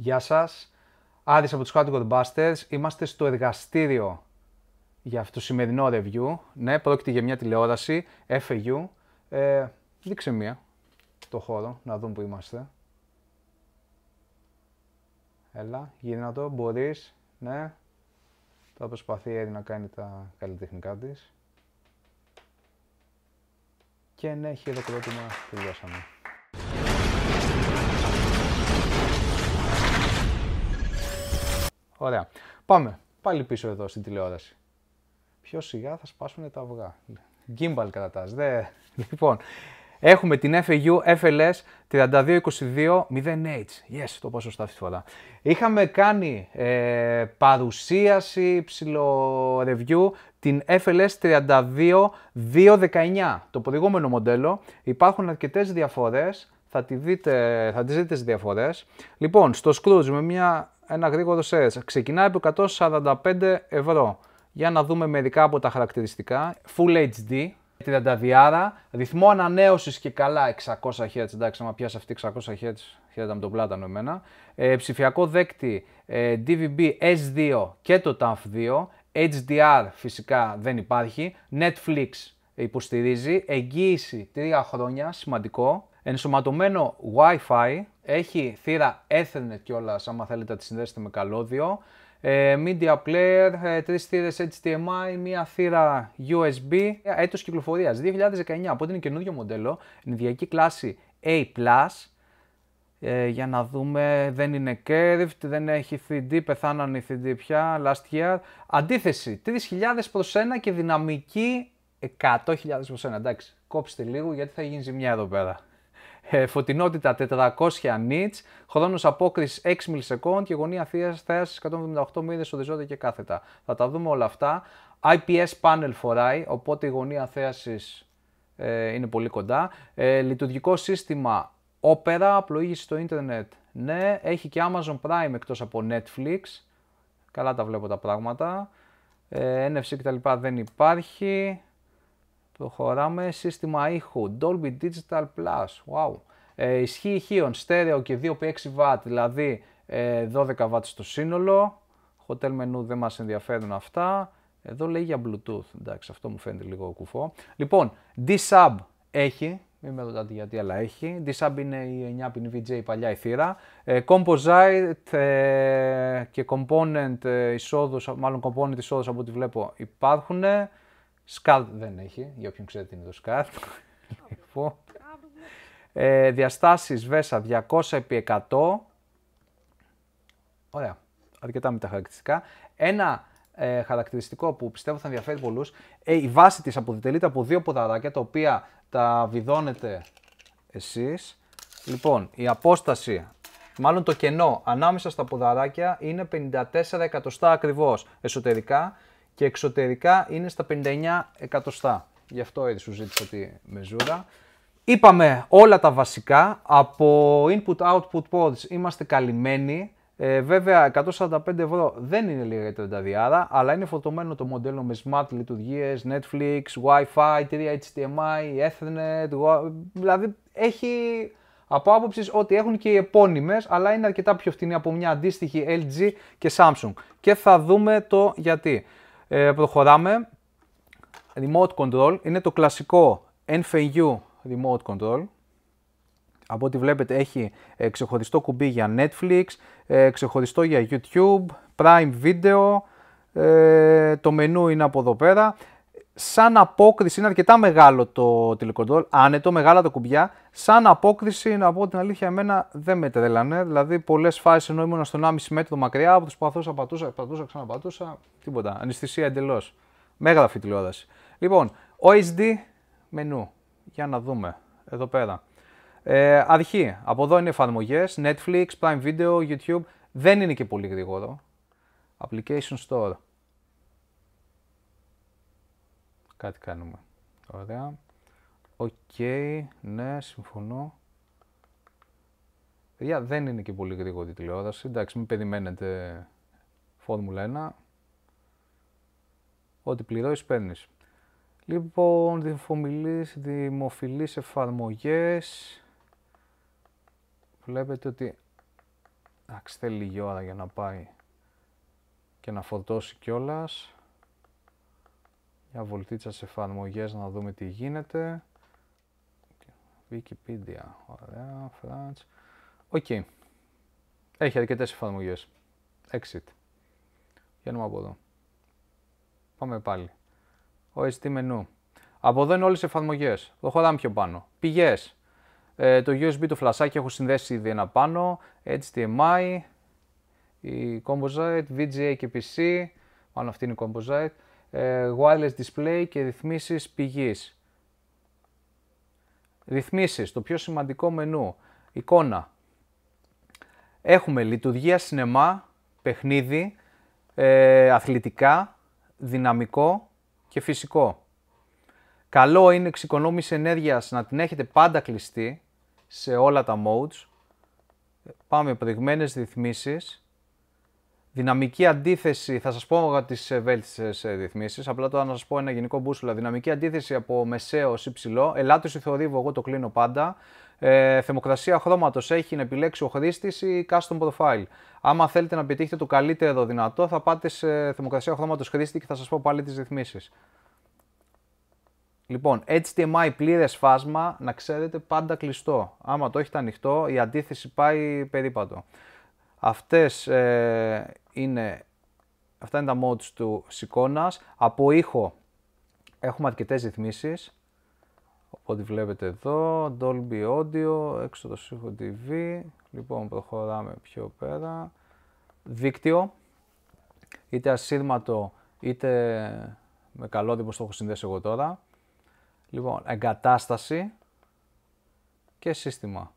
Γεια σας. Άδης από τους Hardcore Busters. Είμαστε στο εργαστήριο για αυτό το σημερινό review. Ναι, πρόκειται για μια τηλεόραση, FAU. Ε, δείξε μία το χώρο, να δούμε που είμαστε. Έλα, γίνα το, μπορείς, ναι. Θα προσπαθεί η να κάνει τα καλλιτεχνικά της. Και ναι, χειροκρότημα, τελειώσαμε. Ωραία. Πάμε πάλι πίσω εδώ στην τηλεόραση. Πιο σιγά θα σπάσουν τα αυγά. Γκίμπαλ κρατάς, δε. Λοιπόν, έχουμε την FAU FLS 3222-0H. Yes, το σωστά. αυτή τη φορά. Είχαμε κάνει ε, παρουσίαση, ψηλο review, την FLS 32219, το προηγούμενο μοντέλο. Υπάρχουν αρκετές διαφορές, θα τη δείτε, θα τις δείτε τις διαφορές. Λοιπόν, στο Scrooge με μια ένα γρήγορο search. Ξεκινάει από 145 ευρώ. Για να δούμε μερικά από τα χαρακτηριστικά. Full HD, 30 διάρα, ρυθμό ανανέωσης και καλά 600 Hz, εντάξει, άμα πιάσεις αυτή 600 Hz, χαίρεται με τον πλάτανο εμένα. Ε, ψηφιακό δέκτη, ε, DVB S2 και το TAF2, HDR φυσικά δεν υπάρχει, Netflix υποστηρίζει, εγγύηση 3 χρόνια, σημαντικό, Ενσωματωμένο Wi-Fi, έχει θύρα Ethernet κιόλας άμα θέλετε να τη συνδέσετε με καλώδιο. Ε, media player, ε, τρεις θύρες HDMI, μία θύρα USB, ε, έτος κυκλοφορίας 2019, οπότε είναι καινούριο μοντέλο, ενδιακή κλάση A+, ε, για να δούμε, δεν είναι curved, δεν έχει 3D, πεθάνανε οι 3D πια, last year. Αντίθεση, 3.000 προς 1 και δυναμική 100.000 προς 1, εντάξει, κόψτε λίγο γιατί θα γίνει ζημιά εδώ πέρα. Ε, φωτεινότητα 400 nits, χρόνος απόκρισης 6 μιλισεκόντ και γωνία θέασης 178 στο οριζόντια και κάθετα. Θα τα δούμε όλα αυτά. IPS panel φοράει, οπότε η γωνία θέασης ε, είναι πολύ κοντά. Ε, λειτουργικό σύστημα Opera, απλοήγηση στο ίντερνετ. Ναι, έχει και Amazon Prime εκτός από Netflix. Καλά τα βλέπω τα πράγματα. Ε, NFC κτλ. δεν υπάρχει. Προχωράμε σύστημα ήχου, Dolby Digital Plus, wow. Ε, ισχύ ηχείων, στέρεο και 2x6 W, δηλαδή 12 ε, W στο σύνολο. Hotel menu δεν μας ενδιαφέρουν αυτά. Εδώ λέει για Bluetooth, εντάξει αυτό μου φαίνεται λίγο κουφό. Λοιπόν, D-Sub έχει, μην με ρωτάτε γιατί, αλλά έχει. D-Sub είναι η 9 pin VJ, η παλιά η θύρα. Ε, composite ε, και component εισόδους, μάλλον component εισόδους από ό,τι βλέπω υπάρχουν. Σκάλτ δεν έχει, για όποιον τι είναι το σκάλτ. λοιπόν. ε, διαστάσεις Βέσα 200 επί 100. Ωραία, αρκετά με τα χαρακτηριστικά. Ένα ε, χαρακτηριστικό που πιστεύω θα ενδιαφέρει πολλούς. Ε, η βάση της αποτελείται από δύο ποδαράκια τα οποία τα βιδώνετε εσείς. Λοιπόν, η απόσταση, μάλλον το κενό ανάμεσα στα ποδαράκια είναι 54 εκατοστά ακριβώς εσωτερικά και εξωτερικά είναι στα 59 εκατοστά. Γι' αυτό έτσι σου ζήτησα τη μεζούρα. Είπαμε όλα τα βασικά. Από input-output pods είμαστε καλυμμένοι. Ε, βέβαια, 145 ευρώ δεν είναι λίγα η 30 αλλά είναι φορτωμένο το μοντέλο με smart λειτουργίες, Netflix, Wi-Fi, 3 HDMI, Ethernet. Δηλαδή, έχει από άποψης ότι έχουν και οι επώνυμες, αλλά είναι αρκετά πιο φθηνή από μια αντίστοιχη LG και Samsung. Και θα δούμε το γιατί. Ε, προχωράμε. Remote control είναι το κλασικό NFU remote control. Από ό,τι βλέπετε έχει ε, ξεχωριστό κουμπί για Netflix, ε, ξεχωριστό για YouTube, Prime Video, ε, το μενού είναι από εδώ πέρα σαν απόκριση είναι αρκετά μεγάλο το τηλεκοντρόλ, άνετο, μεγάλα τα κουμπιά. Σαν απόκριση, να πω την αλήθεια, εμένα δεν με τρέλανε. Δηλαδή, πολλές φάσεις ενώ ήμουν στον 1,5 μέτρο μακριά από τους παθούσα, πατούσα, πατούσα, ξαναπατούσα. Τίποτα. Αναισθησία εντελώς. Μέγραφη τηλεόραση. Λοιπόν, OSD μενού. Για να δούμε. Εδώ πέρα. Ε, αρχή. Από εδώ είναι εφαρμογές. Netflix, Prime Video, YouTube. Δεν είναι και πολύ γρήγορο. Application Store. Κάτι κάνουμε. Ωραία. Οκ, ναι, συμφωνώ. Παιδιά, δεν είναι και πολύ γρήγορη η τηλεόραση. Εντάξει, μην περιμένετε Φόρμουλα 1. Ό,τι πληρώσεις παίρνεις Λοιπόν, δημοφιλείς, δημοφιλείς εφαρμογές. Βλέπετε ότι... Εντάξει, θέλει λίγη ώρα για να πάει και να φορτώσει κιόλας. Μια βολτίτσα σε εφαρμογές να δούμε τι γίνεται. Wikipedia, ωραία, France. Οκ. Okay. Έχει αρκετές εφαρμογές. Exit. Βγαίνουμε από εδώ. Πάμε πάλι. Ο OST μενού. Από εδώ είναι όλες οι εφαρμογές. Το χωράμε πιο πάνω. πηγές. Ε, το USB το φλασάκι έχω συνδέσει ήδη ένα πάνω. HDMI. Η Composite, VGA και PC. Πάνω αυτή είναι η Composite. Ε, wireless display και ρυθμίσεις πηγής. Ρυθμίσεις, το πιο σημαντικό μενού, εικόνα. Έχουμε λειτουργία σινεμά, παιχνίδι, ε, αθλητικά, δυναμικό και φυσικό. Καλό είναι εξοικονόμηση ενέργειας να την έχετε πάντα κλειστή σε όλα τα modes. Πάμε προηγμένες ρυθμίσεις. Δυναμική αντίθεση, θα σας πω τις ε, βέλτιστες ρυθμίσεις. Απλά τώρα να σας πω ένα γενικό μπούσουλα. Δυναμική αντίθεση από μεσαίο ή ψηλό. Ελάττωση θορύβου, εγώ το κλείνω πάντα. Ε, θερμοκρασία χρώματος έχει να επιλέξει ο χρήστης ή custom profile. Άμα θέλετε να πετύχετε το καλύτερο δυνατό, θα πάτε σε θερμοκρασία χρώματος χρήστη και θα σας πω πάλι τις ρυθμίσεις. Λοιπόν, HDMI πλήρες φάσμα, να ξέρετε πάντα κλειστό. Άμα το έχετε ανοιχτό, η αντίθεση πάει περίπατο. Αυτές ε, είναι, αυτά είναι τα modes του σικόνας. Από ήχο έχουμε αρκετές ρυθμίσεις. Οπότε βλέπετε εδώ, Dolby Audio, έξω το TV. Λοιπόν, προχωράμε πιο πέρα. Δίκτυο, είτε ασύρματο είτε με καλό όπως το έχω συνδέσει εγώ τώρα. Λοιπόν, εγκατάσταση και σύστημα.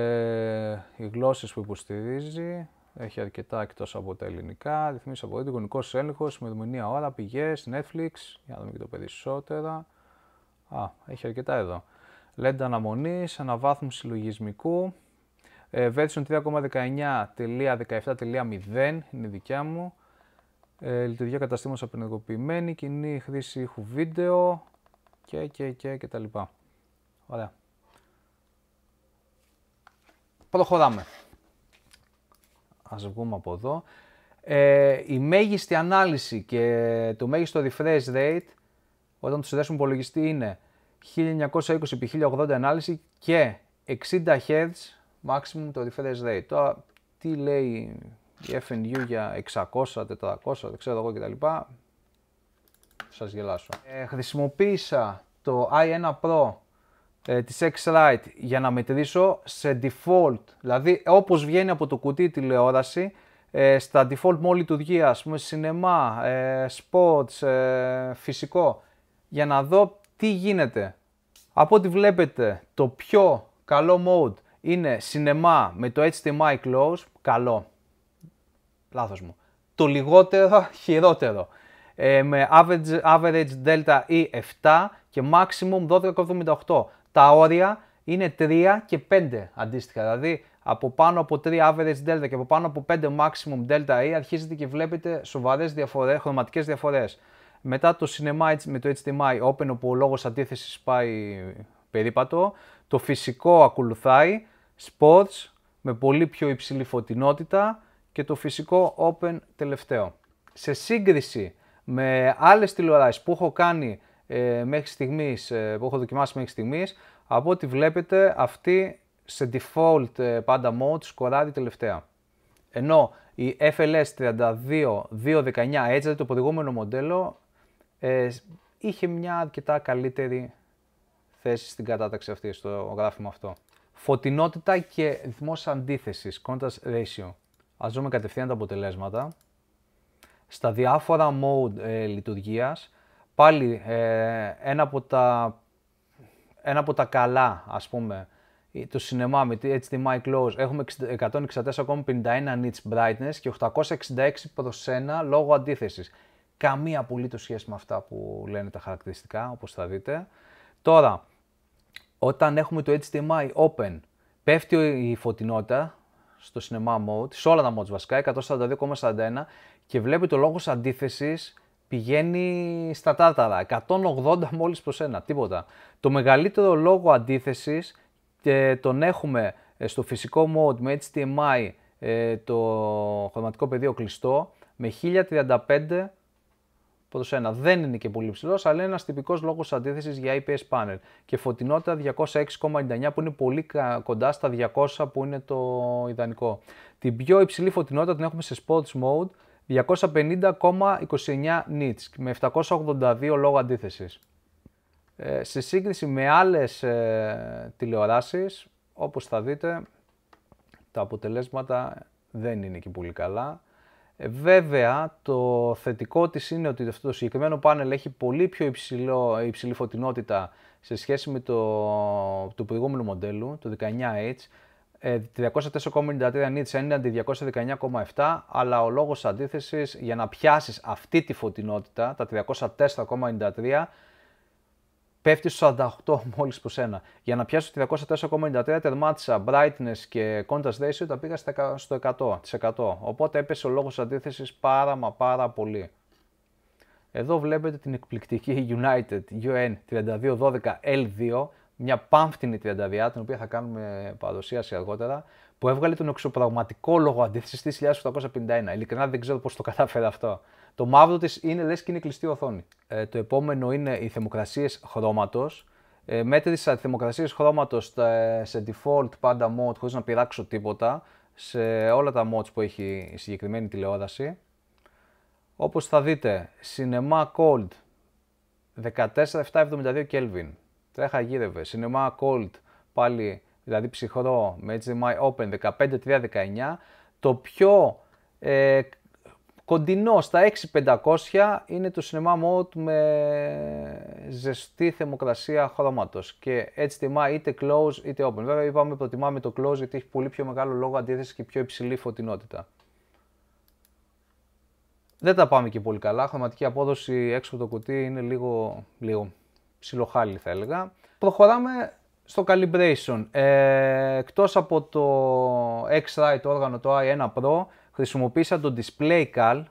Ε, οι γλώσσες που υποστηρίζει, έχει αρκετά εκτός από τα ελληνικά, ρυθμίσεις από εδώ, γονικός έλεγχος, ημερομηνία ώρα, πηγές, Netflix, για να δούμε και το περισσότερα. Α, έχει αρκετά εδώ. LED Λέντα αναβάθμιση λογισμικού, ε, version 3.19.17.0 είναι δικιά μου. Ε, λειτουργία καταστήματος απενεργοποιημένη, κοινή χρήση ήχου βίντεο και, και, και, και τα λοιπά. Ωραία. Προχωράμε. Ας βγούμε από εδώ. Ε, η μέγιστη ανάλυση και το μέγιστο refresh rate όταν το συνδέσουμε υπολογιστή είναι 1920x1080 ανάλυση και 60 Hz maximum το refresh rate. Τώρα τι λέει η FNU για 600, 400, δεν ξέρω εγώ κτλ. Σας γελάσω. Ε, χρησιμοποίησα το i1 Pro ε, της X-Lite για να μετρήσω σε default, δηλαδή όπως βγαίνει από το κουτί η τηλεόραση, ε, στα default μόλι του α ας πούμε, σινεμά, ε, sports, ε, φυσικό, για να δω τι γίνεται. Από ό,τι βλέπετε, το πιο καλό mode είναι σινεμά με το HDMI close, καλό, λάθος μου, το λιγότερο χειρότερο. Ε, με average, average delta E7 και maximum 12,78 τα όρια είναι 3 και 5 αντίστοιχα. Δηλαδή από πάνω από 3 average delta και από πάνω από 5 maximum delta E αρχίζετε και βλέπετε σοβαρές διαφορές, χρωματικές διαφορές. Μετά το cinema με το HDMI open όπου ο λόγος αντίθεσης πάει περίπατο, το φυσικό ακολουθάει, sports με πολύ πιο υψηλή φωτεινότητα και το φυσικό open τελευταίο. Σε σύγκριση με άλλες τηλεοράσεις που έχω κάνει ε, μέχρι στιγμής, ε, που έχω δοκιμάσει μέχρι στιγμής, από ό,τι βλέπετε αυτή σε default ε, πάντα mode σκοράρει τελευταία. Ενώ η FLS 32219, 219 Edge, το προηγούμενο μοντέλο, ε, είχε μια αρκετά καλύτερη θέση στην κατάταξη αυτή, στο γράφημα αυτό. Φωτεινότητα και ρυθμός αντίθεσης, contrast ratio. Ας δούμε κατευθείαν τα αποτελέσματα. Στα διάφορα mode ε, λειτουργίας, Πάλι ε, ένα, από τα, ένα από τα καλά, ας πούμε, ε, το σινεμά με τη HDMI Close έχουμε 164,51 nits brightness και 866 προς 1 λόγω αντίθεσης. Καμία απολύτως σχέση με αυτά που λένε τα χαρακτηριστικά, όπως θα δείτε. Τώρα, όταν έχουμε το HDMI Open, πέφτει η φωτεινότητα στο Cinema mode, σε όλα τα modes βασικά, 142,41 και βλέπει το λόγος αντίθεσης πηγαίνει στα τάρταρα. 180 μόλις προς ένα, τίποτα. Το μεγαλύτερο λόγο αντίθεσης και ε, τον έχουμε ε, στο φυσικό mode με HDMI ε, το χρωματικό πεδίο κλειστό με 1035 προς ένα. Δεν είναι και πολύ ψηλός, αλλά είναι ένας τυπικός λόγος αντίθεσης για IPS panel. Και φωτεινότητα 206,99 που είναι πολύ κοντά στα 200 που είναι το ιδανικό. Την πιο υψηλή φωτεινότητα την έχουμε σε Sports Mode 250,29 nits με 782 λόγω αντίθεσης. Ε, σε σύγκριση με άλλες ε, τηλεοράσεις, όπως θα δείτε, τα αποτελέσματα δεν είναι και πολύ καλά. Ε, βέβαια, το θετικό της είναι ότι αυτό το συγκεκριμένο πάνελ έχει πολύ πιο υψηλή φωτεινότητα σε σχέση με το, το προηγούμενο μοντέλο, το 19H, 204,93 ε, είναι αντί 219,7 αλλά ο λόγος αντίθεσης για να πιάσεις αυτή τη φωτεινότητα, τα 304,93 πέφτει στους 48 μόλις προς ένα. Για να πιάσω το 204,93 τερμάτισα brightness και contrast ratio τα πήγα στο 100%. Οπότε έπεσε ο λόγος αντίθεσης πάρα μα πάρα πολύ. Εδώ βλέπετε την εκπληκτική United UN 3212L2 μια πάμφτινη τριανταβιά, την οποία θα κάνουμε παρουσίαση αργότερα, που έβγαλε τον εξωπραγματικό λόγο αντίθεσης 1851. Ειλικρινά δεν ξέρω πώς το κατάφερε αυτό. Το μαύρο της είναι λες και είναι κλειστή οθόνη. Ε, το επόμενο είναι οι θερμοκρασίες χρώματος. Ε, μέτρησα θερμοκρασίες χρώματος σε default πάντα mode χωρίς να πειράξω τίποτα σε όλα τα mods που έχει η συγκεκριμένη τηλεόραση. Όπως θα δείτε, Cinema Cold 14772 Kelvin, τρέχα γύρευε. Σινεμά Cold, πάλι δηλαδή ψυχρό, με HDMI Open 15-319, το πιο ε, κοντινό στα 6500 είναι το Cinema Mode με ζεστή θερμοκρασία χρώματος και HDMI είτε close είτε open. Βέβαια είπαμε προτιμάμε το close γιατί έχει πολύ πιο μεγάλο λόγο αντίθεση και πιο υψηλή φωτεινότητα. Δεν τα πάμε και πολύ καλά. Χρωματική απόδοση έξω από το κουτί είναι λίγο, λίγο ψιλοχάλι θα έλεγα. Προχωράμε στο calibration. Ε, εκτός από το x rite το όργανο το i1 Pro, χρησιμοποίησα το Display Cal,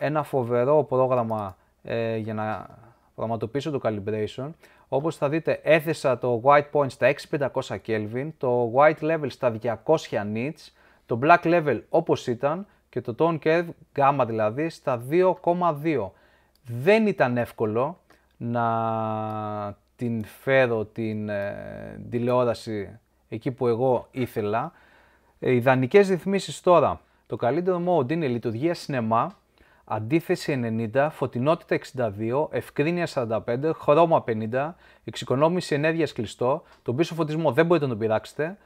ένα φοβερό πρόγραμμα ε, για να πραγματοποιήσω το calibration. Όπως θα δείτε έθεσα το white point στα 6500 Kelvin, το white level στα 200 nits, το black level όπως ήταν και το tone curve γάμα δηλαδή στα 2,2. Δεν ήταν εύκολο, να την φέρω την ε, τηλεόραση εκεί που εγώ ήθελα. Ε, ιδανικές ρυθμίσεις τώρα. Το καλύτερο mode είναι λειτουργία σινεμά, αντίθεση 90, φωτεινότητα 62, ευκρίνεια 45, χρώμα 50, εξοικονόμηση ενέργειας κλειστό, τον πίσω φωτισμό δεν μπορείτε να τον πειράξετε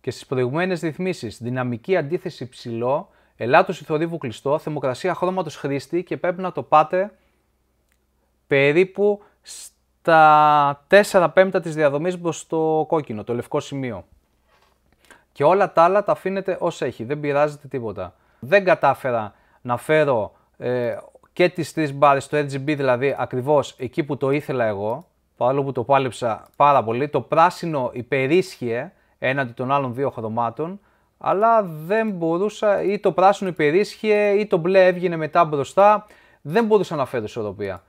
και στις προηγουμένες ρυθμίσεις δυναμική αντίθεση ψηλό, ελάττωση θορύβου κλειστό, θερμοκρασία χρώματος χρήστη και πρέπει να το πάτε περίπου στα 4 πέμπτα της διαδομής προς το κόκκινο, το λευκό σημείο. Και όλα τα άλλα τα αφήνετε ως έχει, δεν πειράζεται τίποτα. Δεν κατάφερα να φέρω ε, και τις τρεις μπάρες στο RGB δηλαδή ακριβώς εκεί που το ήθελα εγώ, παρόλο που το πάλεψα πάρα πολύ, το πράσινο υπερίσχυε έναντι των άλλων δύο χρωμάτων, αλλά δεν μπορούσα, ή το πράσινο υπερίσχυε, ή το μπλε έβγαινε μετά μπροστά, δεν μπορούσα να φέρω ισορροπία.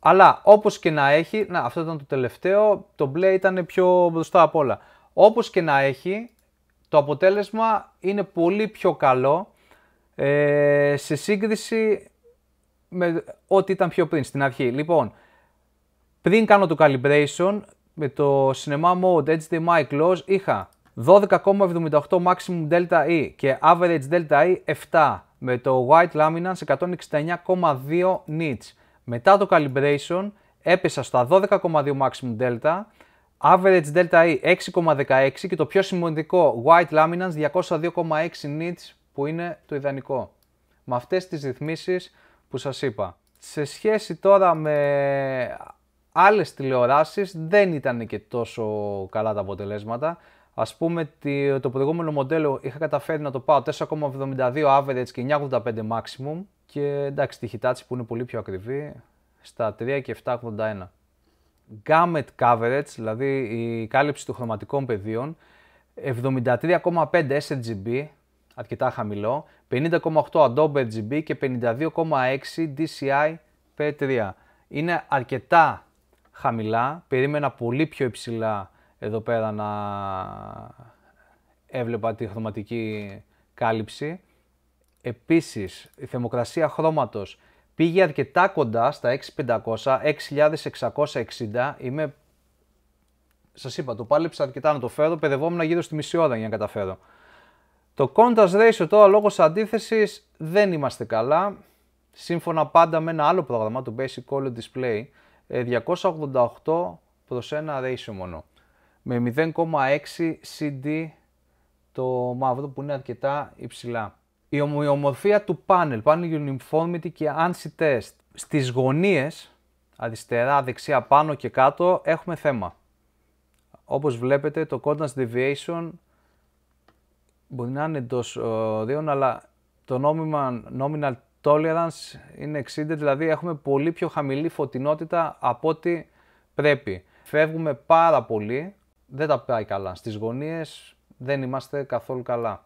Αλλά όπως και να έχει, να αυτό ήταν το τελευταίο, το μπλε ήταν πιο μπροστά απ' όλα. Όπως και να έχει, το αποτέλεσμα είναι πολύ πιο καλό ε, σε σύγκριση με ό,τι ήταν πιο πριν, στην αρχή. Λοιπόν, πριν κάνω το calibration, με το Cinema Mode HDMI Close είχα 12,78 maximum delta E και average delta E 7 με το white laminance 169,2 nits. Μετά το calibration έπεσα στα 12,2 maximum delta, average delta E 6,16 και το πιο σημαντικό white laminance 202,6 nits που είναι το ιδανικό. Με αυτές τις ρυθμίσεις που σας είπα. Σε σχέση τώρα με άλλες τηλεοράσεις δεν ήταν και τόσο καλά τα αποτελέσματα. Ας πούμε ότι το προηγούμενο μοντέλο είχα καταφέρει να το πάω 4,72 average και 9,85 maximum και εντάξει, τη Hitachi που είναι πολύ πιο ακριβή, στα 3 και 781. Gamut coverage, δηλαδή η κάλυψη των χρωματικών πεδίων, 73,5 sRGB, αρκετά χαμηλό, 50,8 Adobe RGB και 52,6 DCI P3. Είναι αρκετά χαμηλά, περίμενα πολύ πιο υψηλά εδώ πέρα να έβλεπα τη χρωματική κάλυψη. Επίσης, η θερμοκρασία χρώματος πήγε αρκετά κοντά στα 6500, 6660. Είμαι, σας είπα, το πάλεψα αρκετά να το φέρω, παιδευόμουν γύρω στη μισή ώρα για να καταφέρω. Το contrast ratio τώρα λόγω αντίθεσης δεν είμαστε καλά. Σύμφωνα πάντα με ένα άλλο πρόγραμμα, το Basic Color Display, 288 ε, προς ένα ratio μόνο. Με 0,6 CD το μαύρο που είναι αρκετά υψηλά η ομοιομορφία του πάνελ, πάνελ uniformity και ANSI test. Στις γωνίες, αριστερά, δεξιά, πάνω και κάτω, έχουμε θέμα. Όπως βλέπετε, το contrast deviation μπορεί να είναι εντός ε, ορίων, αλλά το nominal, nominal tolerance είναι 60, δηλαδή έχουμε πολύ πιο χαμηλή φωτεινότητα από ό,τι πρέπει. Φεύγουμε πάρα πολύ, δεν τα πάει καλά. Στις γωνίες δεν είμαστε καθόλου καλά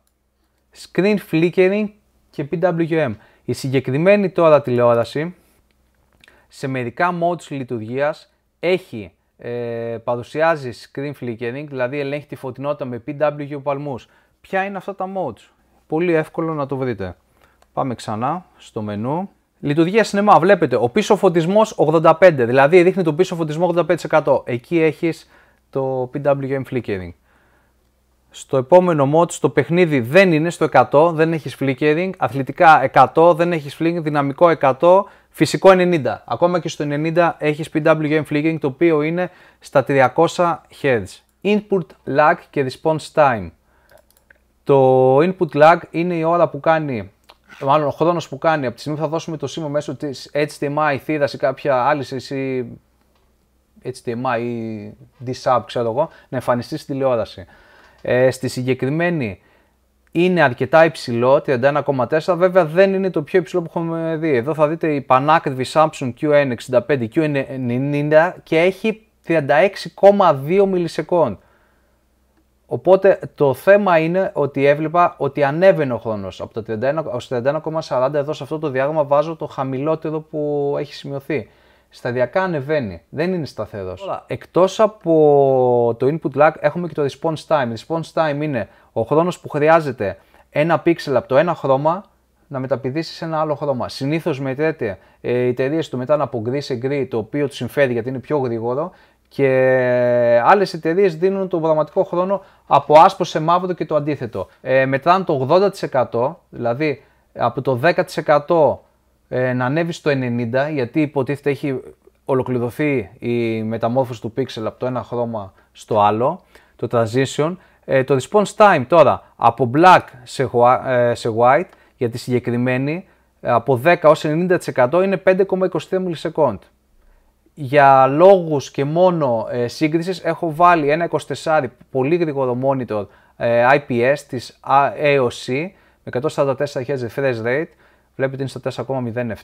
screen flickering και PWM. Η συγκεκριμένη τώρα τηλεόραση σε μερικά modes λειτουργίας έχει ε, παρουσιάζει screen flickering, δηλαδή ελέγχει τη φωτεινότητα με PWM, παλμούς. Ποια είναι αυτά τα modes. Πολύ εύκολο να το βρείτε. Πάμε ξανά στο μενού. Λειτουργία σινεμά. Βλέπετε ο πίσω φωτισμός 85, δηλαδή ρίχνει το πίσω φωτισμό 85%. Εκεί έχεις το PWM flickering στο επόμενο mod, στο παιχνίδι δεν είναι στο 100, δεν έχεις flickering. Αθλητικά 100, δεν έχεις flickering. Δυναμικό 100, φυσικό 90. Ακόμα και στο 90 έχει PWM flickering το οποίο είναι στα 300 Hz. Input lag και response time. Το input lag είναι η ώρα που κάνει, μάλλον ο χρόνος που κάνει από τη στιγμή που θα δώσουμε το σήμα μέσω της HDMI θύρα ή κάποια άλλη ή HDMI ή D-Sub ξέρω εγώ, να εμφανιστεί στη τηλεόραση. Ε, στη συγκεκριμένη είναι αρκετά υψηλό, 31,4. Βέβαια δεν είναι το πιο υψηλό που έχουμε δει. Εδώ θα δείτε η πανάκριβη Samsung QN65, QN90 και έχει 36,2 μιλισεκόν. Οπότε το θέμα είναι ότι έβλεπα ότι ανέβαινε ο χρόνος από το 31,40. Εδώ σε αυτό το διάγραμμα βάζω το χαμηλότερο που έχει σημειωθεί σταδιακά ανεβαίνει. Δεν είναι σταθερός. Εκτός από το input lag, έχουμε και το response time. Response time είναι ο χρόνος που χρειάζεται ένα πίξελ από το ένα χρώμα να μεταπηδήσεις σε ένα άλλο χρώμα. Συνήθως μετρέται ε, οι εταιρείες του μετά από γκρι σε γκρι, το οποίο τους συμφέρει γιατί είναι πιο γρήγορο. Και άλλες εταιρείες δίνουν τον πραγματικό χρόνο από άσπρο σε μαύρο και το αντίθετο. Ε, μετράνε το 80%, δηλαδή από το 10% ε, να ανέβει στο 90, γιατί υποτίθεται έχει ολοκληρωθεί η μεταμόρφωση του pixel από το ένα χρώμα στο άλλο, το transition. Ε, το response time τώρα από black σε, white ε, για τη συγκεκριμένη από 10 ως 90% είναι 5,23 millisecond. Για λόγους και μόνο ε, σύγκρισης έχω βάλει ένα 24 πολύ γρήγορο monitor IPS της AOC με 144 Hz refresh rate Βλέπετε είναι στο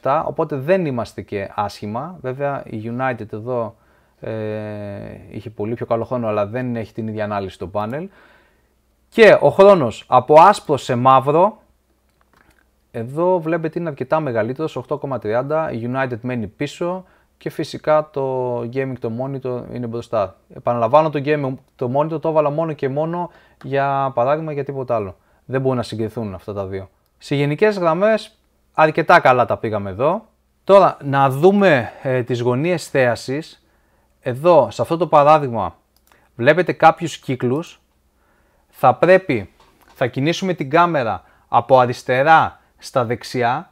4,07, οπότε δεν είμαστε και άσχημα. Βέβαια η United εδώ ε, είχε πολύ πιο καλό χρόνο, αλλά δεν έχει την ίδια ανάλυση στο πάνελ. Και ο χρόνος από άσπρο σε μαύρο, εδώ βλέπετε είναι αρκετά μεγαλύτερος, 8,30, η United μένει πίσω και φυσικά το gaming το monitor είναι μπροστά. Επαναλαμβάνω το gaming το monitor το έβαλα μόνο και μόνο για παράδειγμα για τίποτα άλλο. Δεν μπορούν να συγκριθούν αυτά τα δύο. Σε γενικές γραμμές αρκετά καλά τα πήγαμε εδώ. Τώρα να δούμε ε, τις γωνίες θέασης. Εδώ, σε αυτό το παράδειγμα, βλέπετε κάποιους κύκλους. Θα πρέπει, θα κινήσουμε την κάμερα από αριστερά στα δεξιά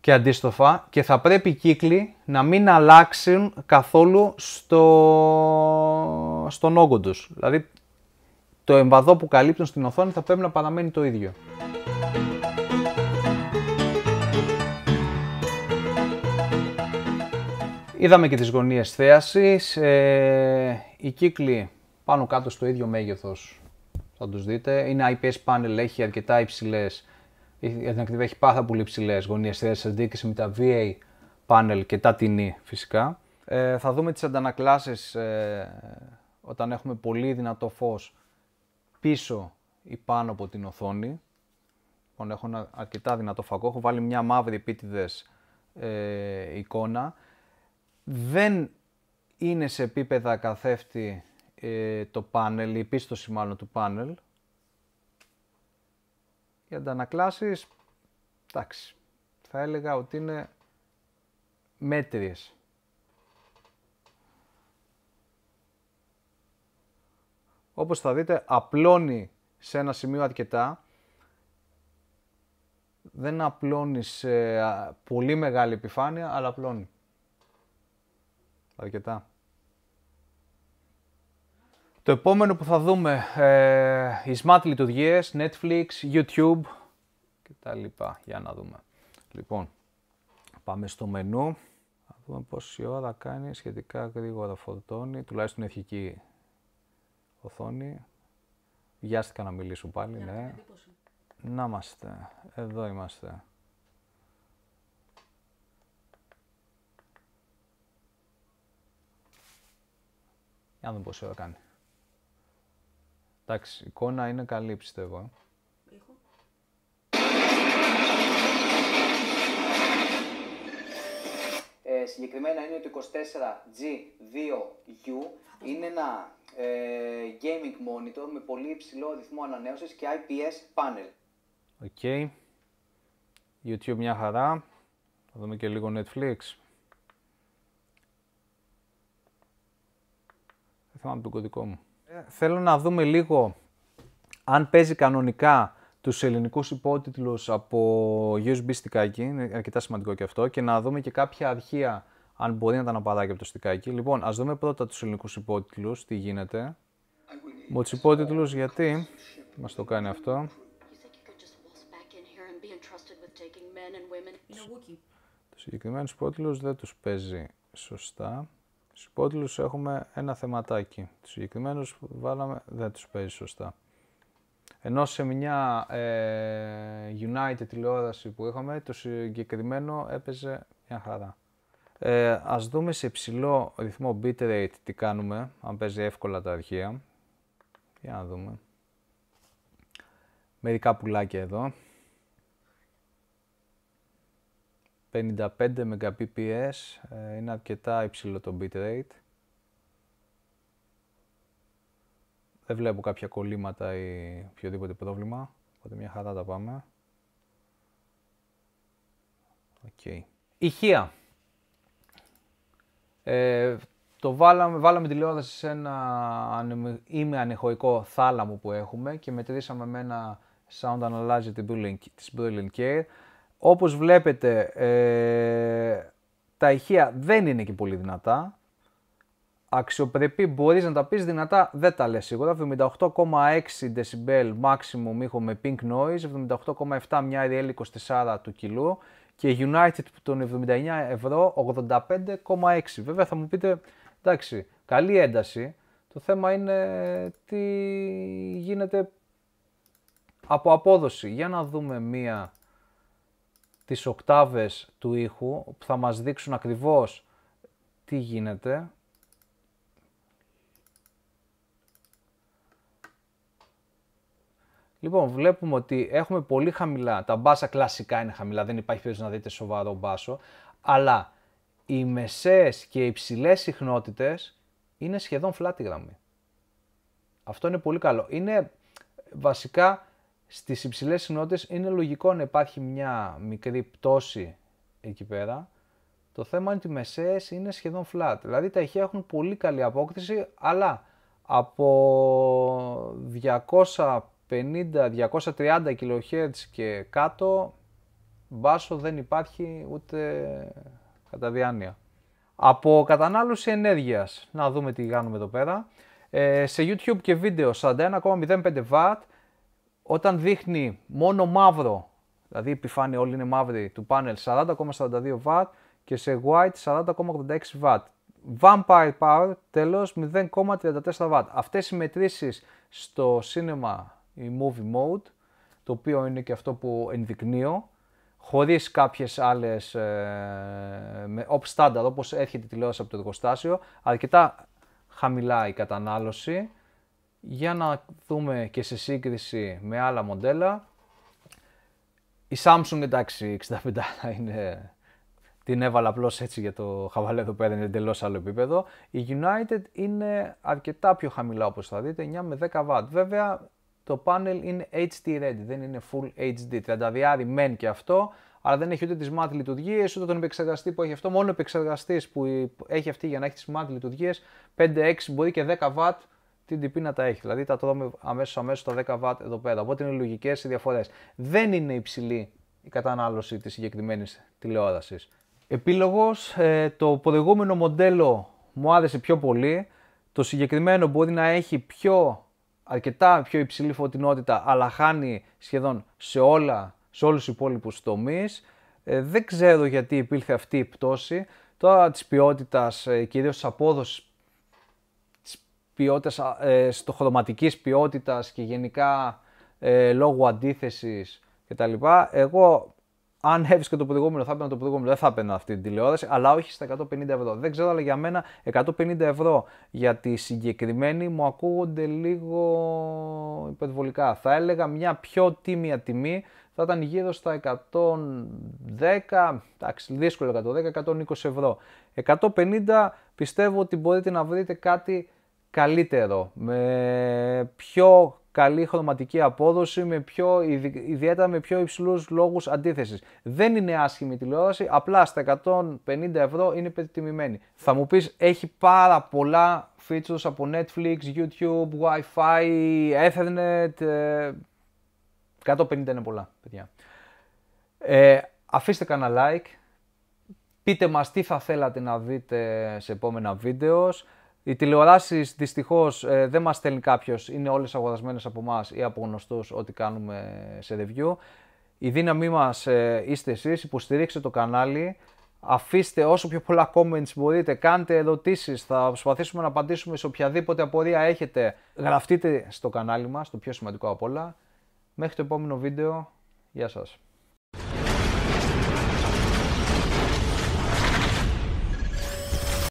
και αντίστροφα και θα πρέπει οι κύκλοι να μην αλλάξουν καθόλου στο... στον όγκο τους. Δηλαδή το εμβαδό που καλύπτουν στην οθόνη θα πρέπει να παραμένει το ίδιο. Είδαμε και τις γωνίες θέασης. Ε, οι κύκλοι πάνω κάτω στο ίδιο μέγεθος θα τους δείτε. Είναι IPS panel, έχει αρκετά υψηλές, ε, έχει πάρα πολύ υψηλές γωνίες θέασης, αντίκριση με τα VA panel και τα TINI φυσικά. Ε, θα δούμε τις αντανακλάσεις ε, όταν έχουμε πολύ δυνατό φως πίσω ή πάνω από την οθόνη. Λοιπόν, έχω ένα αρκετά δυνατό φακό, έχω βάλει μια μαύρη επίτηδες ε, εικόνα δεν είναι σε επίπεδα καθεύτη ε, το πάνελ, η πίστοση μάλλον του πάνελ. Οι αντανακλάσεις, εντάξει, θα έλεγα ότι είναι μέτριες. Όπως θα δείτε, απλώνει σε ένα σημείο αρκετά. Δεν απλώνει σε πολύ μεγάλη επιφάνεια, αλλά απλώνει αρκετά. Το επόμενο που θα δούμε, ε, οι smart λειτουργίες, Netflix, YouTube και τα λοιπά. Για να δούμε. Λοιπόν, πάμε στο μενού. Θα δούμε πόση ώρα κάνει, σχετικά γρήγορα φορτώνει, τουλάχιστον ηθική οθόνη. Βιάστηκα να μιλήσω πάλι, ναι. Να είμαστε. Εδώ είμαστε. Για να δούμε πόση ώρα κάνει. Εντάξει, η εικόνα είναι καλή πιστεύω. Ε, συγκεκριμένα είναι το 24G2U. Είναι ένα ε, gaming monitor με πολύ υψηλό ρυθμό ανανέωσης και IPS panel. Οκ. YouTube μια χαρά. Θα δούμε και λίγο Netflix. θυμάμαι τον κωδικό μου. Ε, θέλω να δούμε λίγο αν παίζει κανονικά τους ελληνικούς υπότιτλους από USB στικάκι, είναι αρκετά σημαντικό και αυτό, και να δούμε και κάποια αρχεία αν μπορεί να τα αναπαράγει από το στικάκι. Λοιπόν, ας δούμε πρώτα τους ελληνικούς υπότιτλους, τι γίνεται. Με τους υπότιτλους γιατί μας το κάνει αυτό. Τους συγκεκριμένους υπότιτλους δεν τους παίζει σωστά. Στους υπότιλους έχουμε ένα θεματάκι. Τους συγκεκριμένους βάλαμε, δεν τους παίζει σωστά. Ενώ σε μια ε, United τηλεόραση που είχαμε, το συγκεκριμένο έπαιζε μια χαρά. Ε, ας δούμε σε υψηλό ρυθμό bitrate τι κάνουμε, αν παίζει εύκολα τα αρχεία. Για να δούμε. Μερικά πουλάκια εδώ. 55 Mbps, ε, είναι αρκετά υψηλό το bitrate. Δεν βλέπω κάποια κολλήματα ή οποιοδήποτε πρόβλημα, οπότε μια χαρά τα πάμε. Okay. Ηχεία. Ε, το βάλαμε, τη τηλεόραση σε ένα είμαι θάλαμο που έχουμε και μετρήσαμε με ένα sound analyzer της Brilliant Care όπως βλέπετε, ε, τα ηχεία δεν είναι και πολύ δυνατά. Αξιοπρεπή μπορείς να τα πεις δυνατά, δεν τα λες σίγουρα. 78,6 dB maximum ήχο με pink noise, 78,7 μια RL24 του κιλού και United των 79 ευρώ 85,6. Βέβαια θα μου πείτε, εντάξει, καλή ένταση. Το θέμα είναι τι γίνεται από απόδοση. Για να δούμε μία τις οκτάβες του ήχου που θα μας δείξουν ακριβώς τι γίνεται. Λοιπόν, βλέπουμε ότι έχουμε πολύ χαμηλά, τα μπάσα κλασικά είναι χαμηλά, δεν υπάρχει περίπτωση να δείτε σοβαρό μπάσο, αλλά οι μεσές και οι υψηλές συχνότητες είναι σχεδόν φλάτη γραμμή. Αυτό είναι πολύ καλό. Είναι βασικά στις υψηλές συνότητες είναι λογικό να υπάρχει μια μικρή πτώση εκεί πέρα. Το θέμα είναι ότι οι μεσαίες είναι σχεδόν flat. Δηλαδή τα ηχεία έχουν πολύ καλή απόκτηση, αλλά από 250-230 kHz και κάτω μπάσο δεν υπάρχει ούτε κατά διάνοια. Από κατανάλωση ενέργειας, να δούμε τι κάνουμε εδώ πέρα. Ε, σε YouTube και βίντεο 41,05 W όταν δείχνει μόνο μαύρο, δηλαδή η επιφάνεια όλη είναι μαύρη του πάνελ 40,42 W και σε white 40,86 W. Vampire Power τέλος 0,34 W. Αυτές οι μετρήσεις στο Cinema η Movie Mode, το οποίο είναι και αυτό που ενδεικνύω, χωρίς κάποιες άλλες ε, με, standard όπως έρχεται η τηλεόραση από το εργοστάσιο, αρκετά χαμηλά η κατανάλωση για να δούμε και σε σύγκριση με άλλα μοντέλα. Η Samsung εντάξει 65 είναι... Την έβαλα απλώς έτσι για το χαβαλέ εδώ πέρα, είναι εντελώς άλλο επίπεδο. Η United είναι αρκετά πιο χαμηλά όπως θα δείτε, 9 με 10 W. Βέβαια το πάνελ είναι HD ready, δεν είναι Full HD. 30 32 μεν και αυτό, αλλά δεν έχει ούτε τις smart λειτουργίες, ούτε τον επεξεργαστή που έχει αυτό. Μόνο επεξεργαστής που έχει αυτή για να έχει τις smart λειτουργίες, 5-6 μπορεί και 10 W τι να τα έχει. Δηλαδή τα τρώμε αμέσως αμέσως τα 10W εδώ πέρα. Οπότε είναι λογικές οι διαφορές. Δεν είναι υψηλή η κατανάλωση της συγκεκριμένης τηλεόρασης. Επίλογος, ε, το προηγούμενο μοντέλο μου άρεσε πιο πολύ. Το συγκεκριμένο μπορεί να έχει πιο, αρκετά πιο υψηλή φωτεινότητα, αλλά χάνει σχεδόν σε, όλα, σε όλους τους υπόλοιπους τομείς. Ε, δεν ξέρω γιατί υπήρχε αυτή η πτώση. Τώρα της ποιότητας, και ε, κυρίως της απόδοσης ποιότητας, ε, στο χρωματικής ποιότητας και γενικά ε, λόγω αντίθεσης κτλ. Εγώ αν έβρισκε το προηγούμενο, θα έπαιρνα το προηγούμενο. Δεν θα έπαιρνα αυτή την τηλεόραση, αλλά όχι στα 150 ευρώ. Δεν ξέρω, αλλά για μένα 150 ευρώ για τη συγκεκριμένη μου ακούγονται λίγο υπερβολικά. Θα έλεγα μια πιο τίμια τιμή, θα ήταν γύρω στα 110, εντάξει, δύσκολο 110, 120 ευρώ. 150 πιστεύω ότι μπορείτε να βρείτε κάτι καλύτερο, με πιο καλή χρωματική απόδοση, με πιο, ιδιαίτερα με πιο υψηλούς λόγους αντίθεσης. Δεν είναι άσχημη η τηλεόραση, απλά στα 150 ευρώ είναι υπερτιμημένη. Θα μου πεις, έχει πάρα πολλά features από Netflix, YouTube, Wi-Fi, Ethernet, 150 ε, είναι πολλά, παιδιά. Ε, αφήστε κανένα like, πείτε μας τι θα θέλατε να δείτε σε επόμενα βίντεος. Οι τηλεοράσεις δυστυχώς ε, δεν μας στέλνει κάποιος, είναι όλες αγορασμένες από εμάς ή από γνωστούς ό,τι κάνουμε σε review. Η δύναμή μας ε, είστε εσείς, υποστηρίξτε το κανάλι. Αφήστε όσο πιο πολλά comments μπορείτε, κάντε ερωτησει θα προσπαθήσουμε να απαντήσουμε σε οποιαδήποτε απορία έχετε. Γραφτείτε στο κανάλι μας το πιο σημαντικό από όλα. Μέχρι το επόμενο βίντεο, γεια σας.